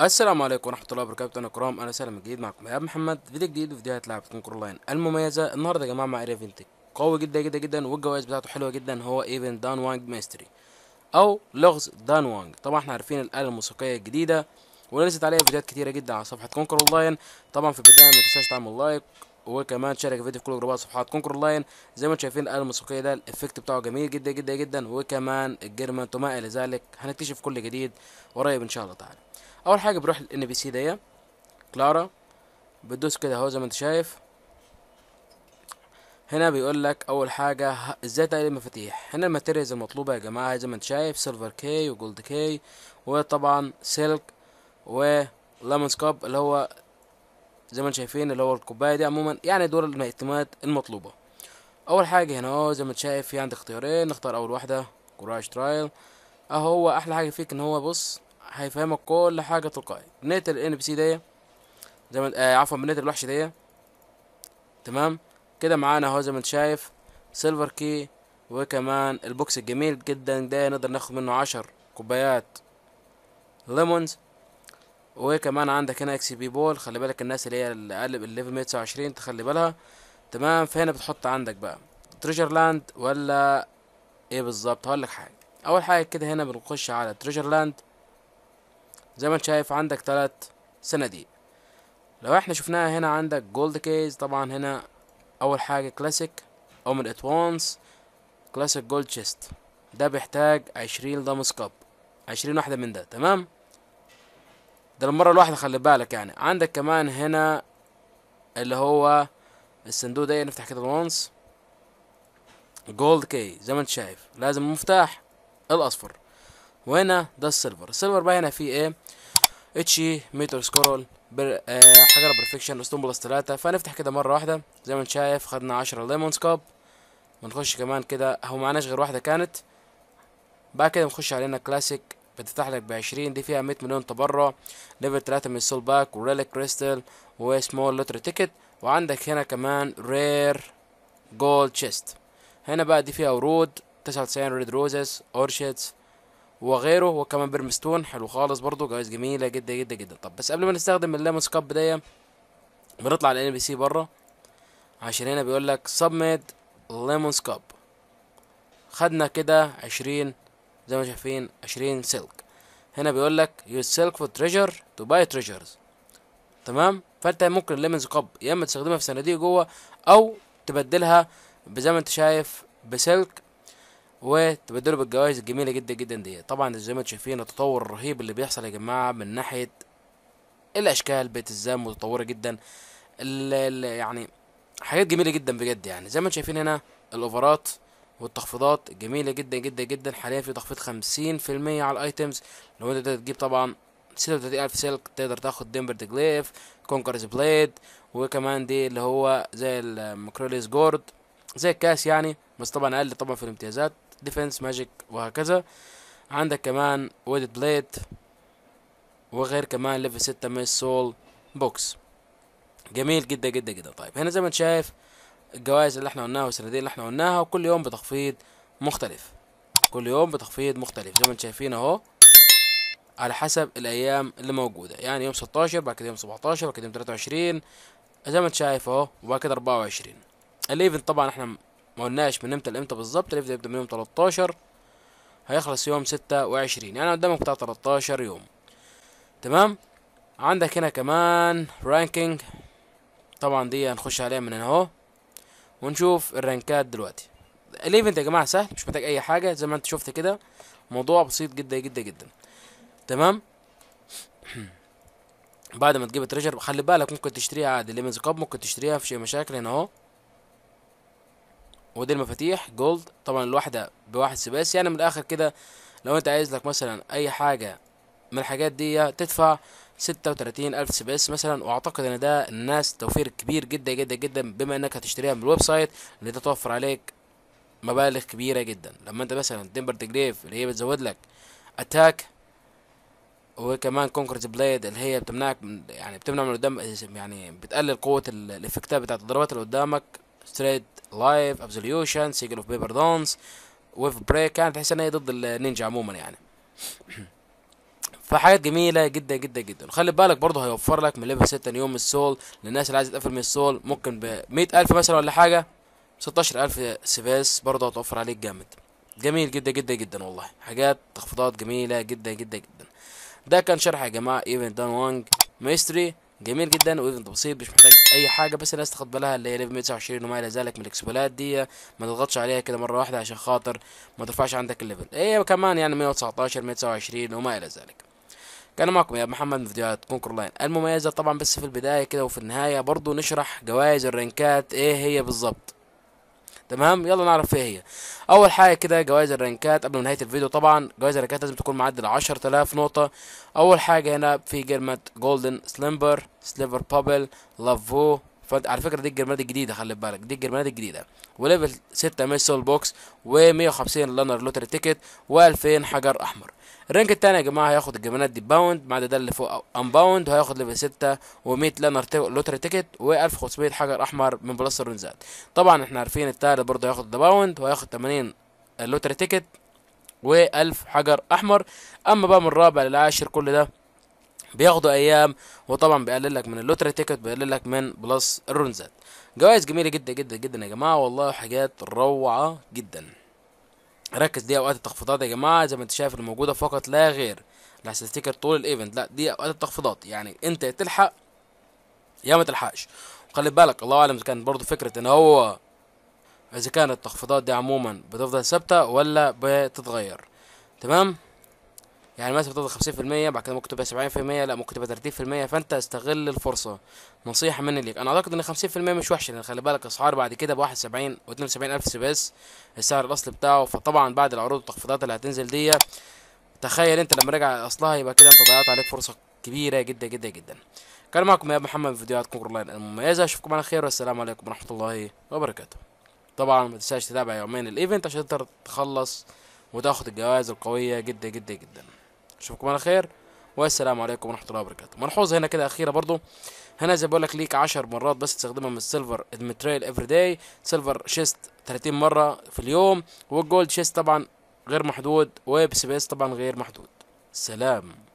السلام عليكم ورحمه الله وبركاته انا كرام انا سالم جديد معكم يا محمد فيديو جديد وفيديوهات لعبه كونكور لاين المميزه النهارده يا جماعه مع ايفنت قوي جدا جدا جدا والجوائز بتاعته حلوه جدا هو ايفنت دان وانج ميستري او لغز دان وانج طبعا احنا عارفين الاله الموسيقيه الجديده ونزلت عليها فيديوهات كتيره جدا على صفحه كونكور لاين طبعا في البدايه ما تنساش تعمل لايك وكمان تشارك الفيديو في كل جروبات صفحات كونكور لاين زي ما انتم شايفين الاله الموسيقيه ده الافكت بتاعه جميل جدا جدا جدا وكمان الجيرمان وما الى ذلك هنكتشف كل جديد قريب ان شاء الله تعالى اول حاجه بروح للان بي سي دي كلارا بدوس كده اهو زي ما انت شايف هنا بيقول لك اول حاجه ازاي تقلب المفاتيح هنا الماتيريالز المطلوبه يا جماعه زي ما انت شايف سيلفر كي وجولد كي وطبعا سلك وليمون سكوب اللي هو زي ما انتم شايفين اللي هو الكوبايه دي عموما يعني دول المقسمات المطلوبه اول حاجه هنا اهو زي ما انت شايف في عندك اختيارين نختار اول واحده كوراج ترايل اهو احلى حاجه فيك ان هو بص هيفهمك كل حاجه تلقائي بنيه الان بي سي دي زي ما آه عفوا بنيه الوحش دي تمام كده معانا اهو زي ما انت شايف سيلفر كي وكمان البوكس الجميل جدا ده نقدر ناخد منه عشر كوبايات ليمونز وكمان عندك هنا اكس بي بول خلي بالك الناس اللي هي اللي اقل ال 1129 تخلي بالها تمام فهنا بتحط عندك بقى تريجر لاند ولا ايه بالظبط هقول لك حاجه اول حاجه كده هنا بنخش على تريجر لاند زي ما انت شايف عندك تلات صناديق لو احنا شفناها هنا عندك جولد كيس طبعا هنا اول حاجة كلاسيك اومن ات اتوانس كلاسيك جولد تشيست ده بيحتاج عشرين دامس كاب عشرين واحدة من ده تمام ده المرة الواحدة خلي بالك يعني عندك كمان هنا اللي هو الصندوق ده نفتح كده الوانس جولد كي زي ما انت شايف لازم المفتاح الاصفر وهنا ده السيلفر السيلفر بقى هنا فيه ايه اتش ميتر سكرول بر... آه حجره برفكشن اسطنبول بلس 3 فنفتح كده مره واحده زي ما انت شايف خدنا 10 ليمون سكوب ونخش كمان كده اهو معناش غير واحده كانت بعد كده نخش علينا كلاسيك بتفتح لك ب 20 دي فيها 100 مليون تبرع ليفل 3 من السول باك وريليك كريستال وسمول لوتر تيكت وعندك هنا كمان رير جولد تشيست هنا بقى دي فيها ورود 99 ريد روزز اورشيدز وغيره وكمان برمستون حلو خالص برضو جوائز جميله جدا جدا جدا طب بس قبل ما نستخدم الليمونز كاب دي بنطلع على ان بي سي بره عشان هنا بيقول لك سبميت ليمونز كاب خدنا كده عشرين زي ما شايفين عشرين سلك هنا بيقول لك يوز سلك فور تريجر تو باي تريجرز تمام فانت ممكن الليمونز كاب يا اما تستخدمها في صناديق جوه او تبدلها زي ما انت شايف بسلك وتبدلوا بالجوائز الجميله جدا جدا دي طبعا زي ما انتم شايفين التطور الرهيب اللي بيحصل يا جماعه من ناحيه الاشكال بيت الزام متطوره جدا ال ال يعني حاجات جميله جدا بجد يعني زي ما انتم شايفين هنا الاوفرات والتخفيضات جميله جدا جدا جدا حاليا في تخفيض 50% على الايتمز لو انت تجيب طبعا ستة وتلاتين ألف سلك تقدر تاخد ديمبر جليف كونكرز بليد وكمان دي اللي هو زي الميكروليس جورد زي الكاس يعني بس طبعا اقل طبعا في الامتيازات ديفنس ماجيك وهكذا عندك كمان ويدد بليد وغير كمان ليفل 6 من سول بوكس جميل جدا جدا جدا طيب هنا زي ما انت شايف الجوائز اللي احنا قلناها والصناديق اللي احنا قلناها وكل يوم بتخفيض مختلف كل يوم بتخفيض مختلف زي ما انت شايفين اهو على حسب الايام اللي موجوده يعني يوم 16 بعد كده يوم 17 بعد كده يوم 23 زي ما انت شايف اهو وبعد كده 24 الايفنت طبعا احنا قلناش من امتى لامتى بالظبط الابدا يبدا من يوم 13 هيخلص يوم 26 يعني قدامك بتاع 13 يوم تمام عندك هنا كمان رانكينج طبعا دي هنخش عليها من هنا اهو ونشوف الرانكات دلوقتي الايفنت يا جماعه سهل مش محتاج اي حاجه زي ما انت شفت كده موضوع بسيط جدا جدا جدا تمام بعد ما تجيب التريجر خلي بالك ممكن تشتريها عادي ليمنز كاب ممكن تشتريها في شيء مشاكل هنا اهو ودي المفاتيح جولد طبعا الواحدة بواحد سباس يعني من الاخر كده لو انت عايز لك مثلا اي حاجة من الحاجات دي تدفع ستة وتلاتين ألف سباس مثلا وأعتقد إن ده الناس توفير كبير جدا جدا جدا بما إنك هتشتريها من الويب سايت اللي ده توفر عليك مبالغ كبيرة جدا لما أنت مثلا ديمبر جريف اللي هي بتزود لك أتاك وكمان كونكرت بليد اللي هي بتمنعك من يعني بتمنع من قدام يعني بتقلل قوة الإفكتات بتاعت الضربات اللي قدامك ستريد لايف ابزوليوشن سيجل اوف بيبر دونز ويف بريك كانت تحس ان هي ضد النينجا عموما يعني فحاجات جميلة جدا جدا جدا وخلي بالك برضه هيوفر لك من ليفل 6 نيوم السول للناس اللي عايزة تقفل من السول ممكن ب 100000 مثلا ولا حاجة 16000 سيفيس برضه هتوفر عليك جامد جميل جدا جدا جدا والله حاجات تخفيضات جميلة جدا جدا جدا ده كان شرح يا جماعة ايفنت دان وانج ميستري جميل جدا وايفنت بسيط مش محتاج اي حاجه بس الناس تاخد بالها اللي هي ليفل 129 وما الى ذلك من الاكسبولات دي ما تضغطش عليها كده مره واحده عشان خاطر ما ترفعش عندك الليفل هي إيه، كمان يعني 119 129 وما الى ذلك كان معكم يا محمد من فيديوهات كونكر لاين المميزه طبعا بس في البدايه كده وفي النهايه برضو نشرح جوائز الرنكات ايه هي بالظبط تمام يلا نعرف ايه هي اول حاجه كده جوائز الرانكات قبل نهايه الفيديو طبعا جوائز الرانكات لازم تكون معدل 10000 نقطه اول حاجه هنا في جرمة جولدن سليمبر سليفر بابل لافو على فكره دي الجرمانات الجديده خلي بالك دي الجرمانات الجديده وليفل 6 ميس سول بوكس و150 لانر لوتري تيكت و2000 حجر احمر الرانك التاني يا جماعه هياخد الجرمانات دي باوند ما عدا ده اللي فوق انباوند وهياخد ليفل 6 و100 لانر لوتري تيكت و1500 حجر احمر من بلس الرنزات طبعا احنا عارفين التالت برضه هياخد ده باوند وهياخد 80 لوتري تيكت و1000 حجر احمر اما بقى من الرابع للعاشر كل ده بياخدوا ايام وطبعا بيقلل لك من اللوتري تيكت بيقلل لك من بلس الرونزات جوائز جميله جدا جدا جدا يا جماعه والله حاجات روعه جدا ركز دي اوقات التخفيضات يا جماعه زي ما انت شايف الموجوده فقط لا غير لحسن تفتكر طول الايفنت لا دي اوقات التخفيضات يعني انت تلحق يا ما تلحقش وخلي بالك الله اعلم اذا كانت برضه فكره ان هو اذا كانت التخفيضات دي عموما بتفضل ثابته ولا بتتغير تمام يعني مثلا بتفضل 50% بعد كده ممكن تبقى 70% لا ممكن تبقى 30% فانت استغل الفرصه نصيحه مني ليك انا اعتقد ان 50% مش وحش لان خلي بالك اسعار بعد كده بواحد سبعين واتنين وسبعين الف سباس السعر الاصلي بتاعه فطبعا بعد العروض والتخفيضات اللي هتنزل دي تخيل انت لما رجع اصلها يبقى كده انت ضيعت عليك فرصه كبيره جدا جدا جدا كان معكم يا محمد في فيديوهات كونغر لاين المميزه اشوفكم على خير والسلام عليكم ورحمه الله وبركاته طبعا ما تنساش تتابع يومين الايفنت عشان تقدر تخلص وتاخد الجوائز القويه جدا جدا جدا اشوفكم على خير والسلام عليكم ورحمه الله وبركاته ملحوظه هنا كده اخيره برضو هنا زي بقول لك ليك 10 مرات بس تستخدمها من السيلفر ادمتريل افري داي سيلفر شيست 30 مره في اليوم والجولد شيست طبعا غير محدود ويب سبيس طبعا غير محدود سلام